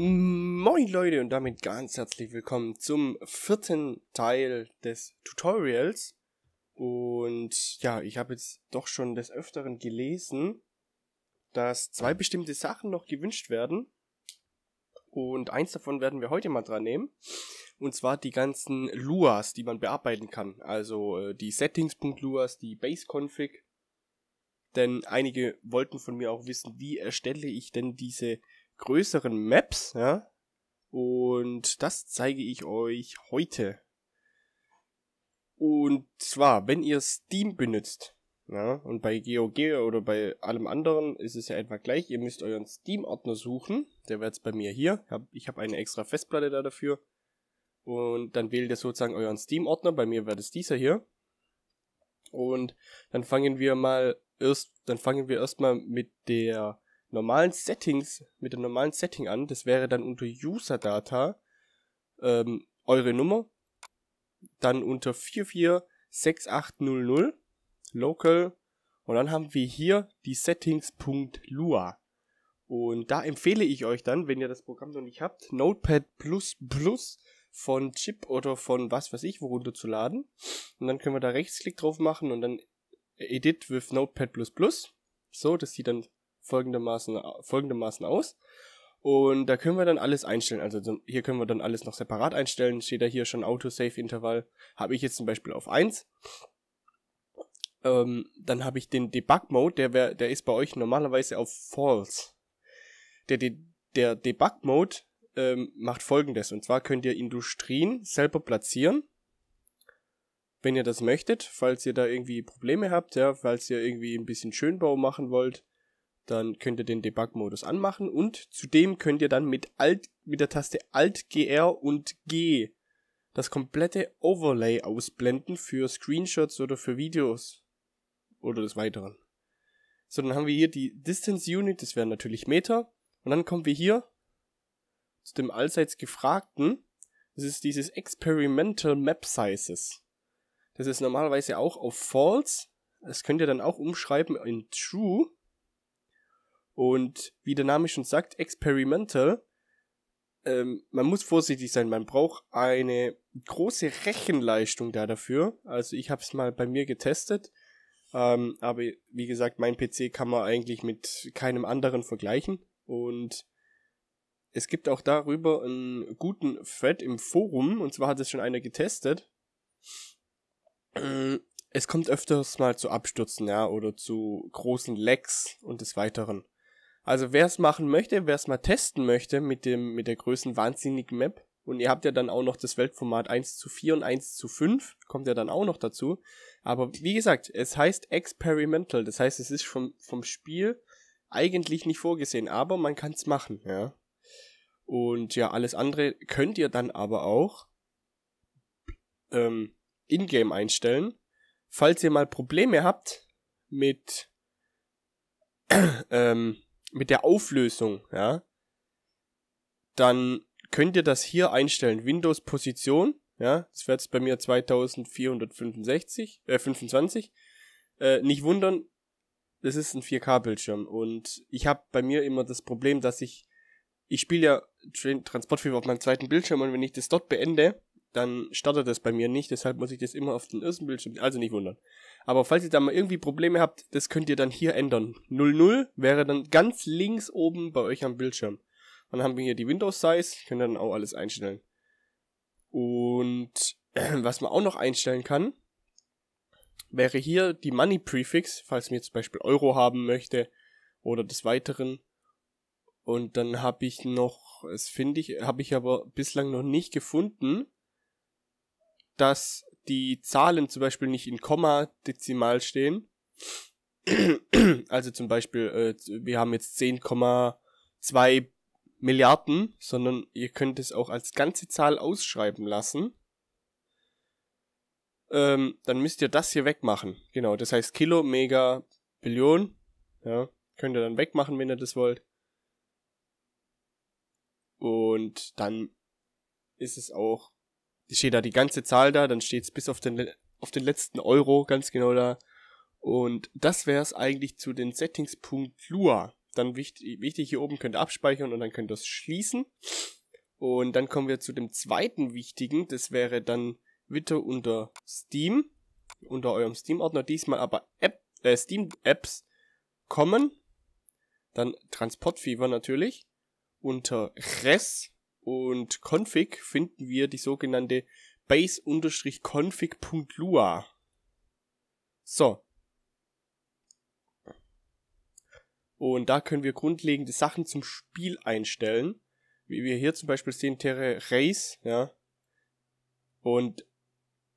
Moin Leute und damit ganz herzlich willkommen zum vierten Teil des Tutorials. Und ja, ich habe jetzt doch schon des Öfteren gelesen, dass zwei bestimmte Sachen noch gewünscht werden. Und eins davon werden wir heute mal dran nehmen. Und zwar die ganzen Luas, die man bearbeiten kann. Also äh, die Settings.luas, die Base-Config. Denn einige wollten von mir auch wissen, wie erstelle ich denn diese größeren Maps, ja. Und das zeige ich euch heute. Und zwar, wenn ihr Steam benutzt, ja, und bei GeoGear oder bei allem anderen ist es ja etwa gleich, ihr müsst euren Steam-Ordner suchen, der wäre jetzt bei mir hier, ich habe eine extra Festplatte da dafür, und dann wählt ihr sozusagen euren Steam-Ordner, bei mir wäre das dieser hier, und dann fangen wir mal erst, dann fangen wir erstmal mit der normalen Settings, mit dem normalen Setting an. Das wäre dann unter User Data ähm, eure Nummer. Dann unter 446800 Local. Und dann haben wir hier die Settings.lua. Und da empfehle ich euch dann, wenn ihr das Programm noch nicht habt, Notepad von Chip oder von was weiß ich worunter zu laden. Und dann können wir da Rechtsklick drauf machen und dann Edit with Notepad So, das sieht dann folgendermaßen, folgendermaßen aus. Und da können wir dann alles einstellen. Also hier können wir dann alles noch separat einstellen. Steht da hier schon Autosave-Intervall. Habe ich jetzt zum Beispiel auf 1. Ähm, dann habe ich den Debug-Mode, der, der ist bei euch normalerweise auf False. Der, der, der Debug-Mode ähm, macht folgendes. Und zwar könnt ihr Industrien selber platzieren wenn ihr das möchtet, falls ihr da irgendwie Probleme habt, ja, falls ihr irgendwie ein bisschen Schönbau machen wollt, dann könnt ihr den Debug-Modus anmachen und zudem könnt ihr dann mit Alt, mit der Taste Alt-GR und G das komplette Overlay ausblenden für Screenshots oder für Videos oder des Weiteren. So, dann haben wir hier die Distance Unit, das wären natürlich Meter. Und dann kommen wir hier zu dem allseits Gefragten. Das ist dieses Experimental Map Sizes. Das ist normalerweise auch auf False. Das könnt ihr dann auch umschreiben in True. Und wie der Name schon sagt, experimental. Ähm, man muss vorsichtig sein, man braucht eine große Rechenleistung da dafür. Also ich habe es mal bei mir getestet. Ähm, aber wie gesagt, mein PC kann man eigentlich mit keinem anderen vergleichen. Und es gibt auch darüber einen guten Thread im Forum. Und zwar hat es schon einer getestet. Ähm, es kommt öfters mal zu Abstürzen, ja, oder zu großen Lags und des Weiteren. Also wer es machen möchte, wer es mal testen möchte mit, dem, mit der größten wahnsinnigen Map, und ihr habt ja dann auch noch das Weltformat 1 zu 4 und 1 zu 5, kommt ja dann auch noch dazu. Aber wie gesagt, es heißt experimental, das heißt, es ist vom, vom Spiel eigentlich nicht vorgesehen, aber man kann es machen, ja. Und ja, alles andere könnt ihr dann aber auch ähm, in-game einstellen. Falls ihr mal Probleme habt mit ähm, mit der Auflösung, ja, dann könnt ihr das hier einstellen. Windows Position, ja, das wäre jetzt bei mir 2465, äh, 25. Äh, nicht wundern, das ist ein 4K-Bildschirm und ich habe bei mir immer das Problem, dass ich, ich spiele ja Transportfilm auf meinem zweiten Bildschirm und wenn ich das dort beende, dann startet das bei mir nicht, deshalb muss ich das immer auf den ersten Bildschirm, also nicht wundern. Aber falls ihr da mal irgendwie Probleme habt, das könnt ihr dann hier ändern. 00 wäre dann ganz links oben bei euch am Bildschirm. Dann haben wir hier die Windows Size, könnt ihr dann auch alles einstellen. Und was man auch noch einstellen kann, wäre hier die Money Prefix, falls mir zum Beispiel Euro haben möchte oder des Weiteren. Und dann habe ich noch, es finde ich, habe ich aber bislang noch nicht gefunden dass die Zahlen zum Beispiel nicht in Komma dezimal stehen. Also zum Beispiel, äh, wir haben jetzt 10,2 Milliarden, sondern ihr könnt es auch als ganze Zahl ausschreiben lassen. Ähm, dann müsst ihr das hier wegmachen. Genau, das heißt Kilo, Mega, Billion. Ja, könnt ihr dann wegmachen, wenn ihr das wollt. Und dann ist es auch steht da die ganze Zahl da, dann steht's bis auf den, auf den letzten Euro ganz genau da. Und das wäre es eigentlich zu den Settings Punkt Lua. Dann wichtig, wichtig hier oben könnt ihr abspeichern und dann könnt ihr es schließen. Und dann kommen wir zu dem zweiten wichtigen. Das wäre dann Witter unter Steam, unter eurem Steam-Ordner, diesmal aber App, äh, Steam-Apps kommen. Dann Transportfieber natürlich. Unter Res und Config finden wir die sogenannte base-config.lua. So. Und da können wir grundlegende Sachen zum Spiel einstellen. Wie wir hier zum Beispiel sehen, Terre Race, ja. Und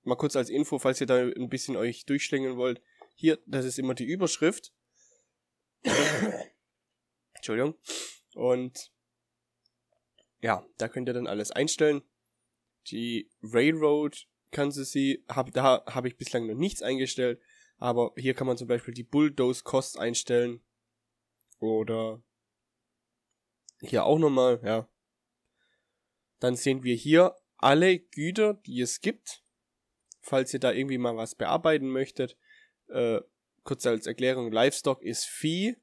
mal kurz als Info, falls ihr da ein bisschen euch durchschlängeln wollt. Hier, das ist immer die Überschrift. Entschuldigung. Und ja, da könnt ihr dann alles einstellen. Die Railroad Kansas City, hab, da habe ich bislang noch nichts eingestellt, aber hier kann man zum Beispiel die Bulldoze Cost einstellen. Oder hier auch nochmal, ja. Dann sehen wir hier alle Güter, die es gibt. Falls ihr da irgendwie mal was bearbeiten möchtet, äh, kurz als Erklärung, Livestock ist Vieh,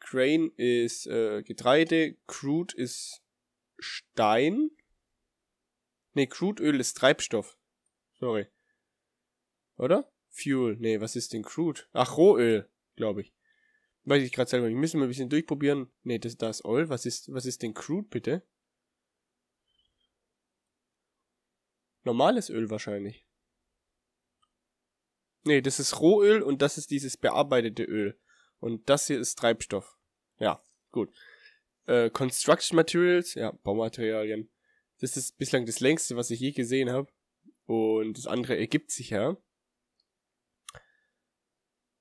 Grain ist äh, Getreide, Crude ist Stein. Ne, Crude Öl ist Treibstoff. Sorry. Oder? Fuel. Ne, was ist denn Crude? Ach, Rohöl, glaube ich. Weiß ich gerade selber nicht. Müssen wir ein bisschen durchprobieren. Ne, das, da ist Oil. Was ist, was ist denn Crude, bitte? Normales Öl wahrscheinlich. Ne, das ist Rohöl und das ist dieses bearbeitete Öl. Und das hier ist Treibstoff. Ja, gut. Äh, Construction Materials, ja, Baumaterialien. Das ist bislang das längste, was ich je gesehen habe. Und das andere ergibt sich ja.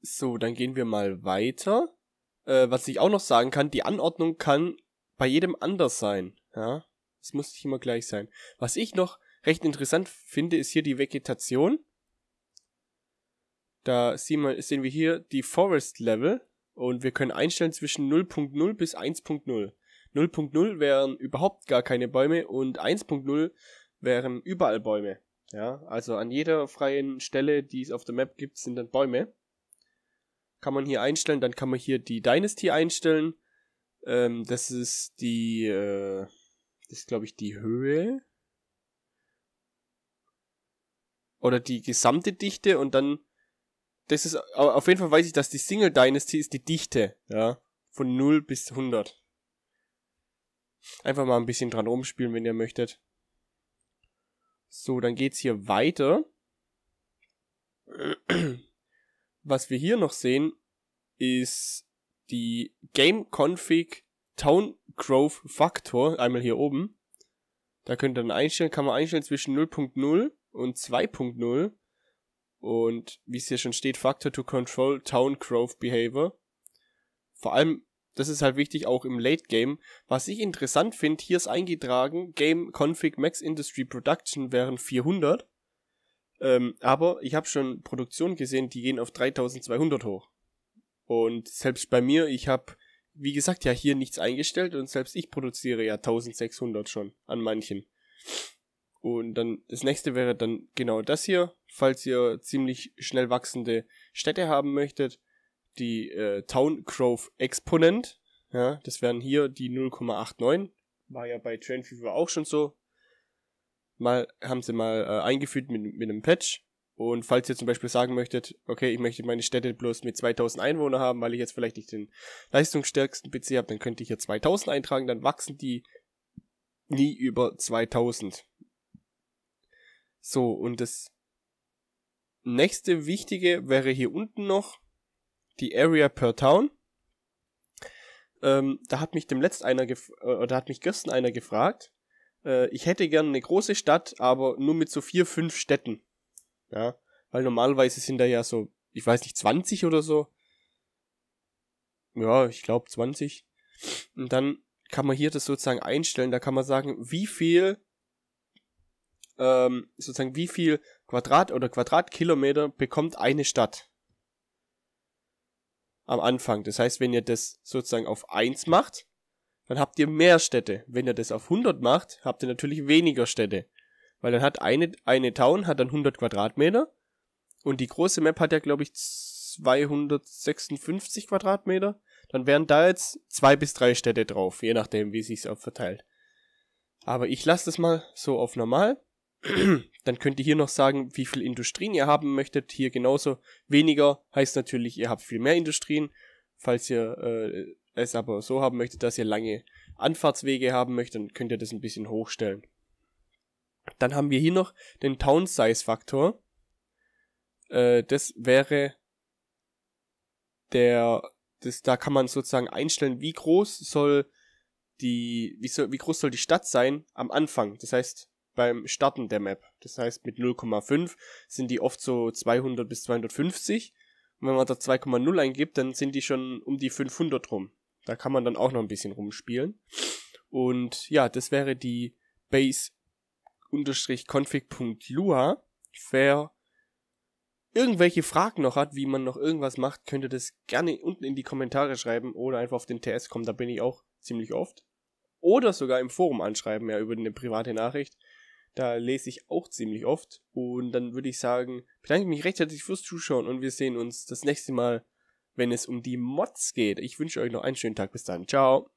So, dann gehen wir mal weiter. Äh, was ich auch noch sagen kann, die Anordnung kann bei jedem anders sein. Ja, es muss nicht immer gleich sein. Was ich noch recht interessant finde, ist hier die Vegetation. Da sehen wir hier die Forest Level. Und wir können einstellen zwischen 0.0 bis 1.0. 0.0 wären überhaupt gar keine Bäume und 1.0 wären überall Bäume. Ja, also an jeder freien Stelle, die es auf der Map gibt, sind dann Bäume. Kann man hier einstellen, dann kann man hier die Dynasty einstellen. Ähm, das ist die, äh, das ist glaube ich die Höhe. Oder die gesamte Dichte und dann das ist, auf jeden Fall weiß ich, dass die Single Dynasty ist die Dichte, ja, von 0 bis 100. Einfach mal ein bisschen dran rumspielen, wenn ihr möchtet. So, dann geht's hier weiter. Was wir hier noch sehen, ist die Game Config Town Growth Factor, einmal hier oben. Da könnt ihr dann einstellen, kann man einstellen zwischen 0.0 und 2.0. Und wie es hier schon steht, Factor to Control Town Growth Behavior. Vor allem, das ist halt wichtig, auch im Late Game. Was ich interessant finde, hier ist eingetragen, Game Config Max Industry Production wären 400. Ähm, aber ich habe schon Produktionen gesehen, die gehen auf 3200 hoch. Und selbst bei mir, ich habe, wie gesagt, ja hier nichts eingestellt und selbst ich produziere ja 1600 schon an manchen. Und dann das nächste wäre dann genau das hier falls ihr ziemlich schnell wachsende Städte haben möchtet, die äh, Town Growth Exponent. Ja, das wären hier die 0,89. War ja bei Train Fever auch schon so. Mal haben sie mal äh, eingeführt mit, mit einem Patch. Und falls ihr zum Beispiel sagen möchtet, okay, ich möchte meine Städte bloß mit 2000 Einwohnern haben, weil ich jetzt vielleicht nicht den leistungsstärksten PC habe, dann könnt ihr hier 2000 eintragen, dann wachsen die nie über 2000. So, und das nächste wichtige wäre hier unten noch die Area per Town. Ähm, da hat mich dem letzten einer gef äh, oder hat mich gestern einer gefragt. Äh, ich hätte gern eine große Stadt, aber nur mit so vier, fünf Städten. Ja, weil normalerweise sind da ja so, ich weiß nicht, 20 oder so. Ja, ich glaube 20. Und dann kann man hier das sozusagen einstellen. Da kann man sagen, wie viel ähm, sozusagen wie viel Quadrat oder Quadratkilometer bekommt eine Stadt am Anfang. Das heißt, wenn ihr das sozusagen auf eins macht, dann habt ihr mehr Städte. Wenn ihr das auf 100 macht, habt ihr natürlich weniger Städte. Weil dann hat eine, eine Town hat dann 100 Quadratmeter und die große Map hat ja, glaube ich, 256 Quadratmeter. Dann wären da jetzt zwei bis drei Städte drauf, je nachdem, wie sich's auch verteilt. Aber ich lasse das mal so auf normal. dann könnt ihr hier noch sagen, wie viel Industrien ihr haben möchtet. Hier genauso weniger heißt natürlich, ihr habt viel mehr Industrien. Falls ihr äh, es aber so haben möchtet, dass ihr lange Anfahrtswege haben möchtet, dann könnt ihr das ein bisschen hochstellen. Dann haben wir hier noch den Town Size Faktor. Äh, das wäre der, das, da kann man sozusagen einstellen, wie groß soll die, wie, soll, wie groß soll die Stadt sein am Anfang. Das heißt, beim Starten der Map. Das heißt, mit 0,5 sind die oft so 200 bis 250. Und wenn man da 2,0 eingibt, dann sind die schon um die 500 rum. Da kann man dann auch noch ein bisschen rumspielen. Und ja, das wäre die base-config.lua. Wer irgendwelche Fragen noch hat, wie man noch irgendwas macht, könnte das gerne unten in die Kommentare schreiben oder einfach auf den TS kommen, da bin ich auch ziemlich oft. Oder sogar im Forum anschreiben, ja, über eine private Nachricht. Da lese ich auch ziemlich oft. Und dann würde ich sagen, bedanke mich recht herzlich fürs Zuschauen und wir sehen uns das nächste Mal, wenn es um die Mods geht. Ich wünsche euch noch einen schönen Tag. Bis dann. Ciao.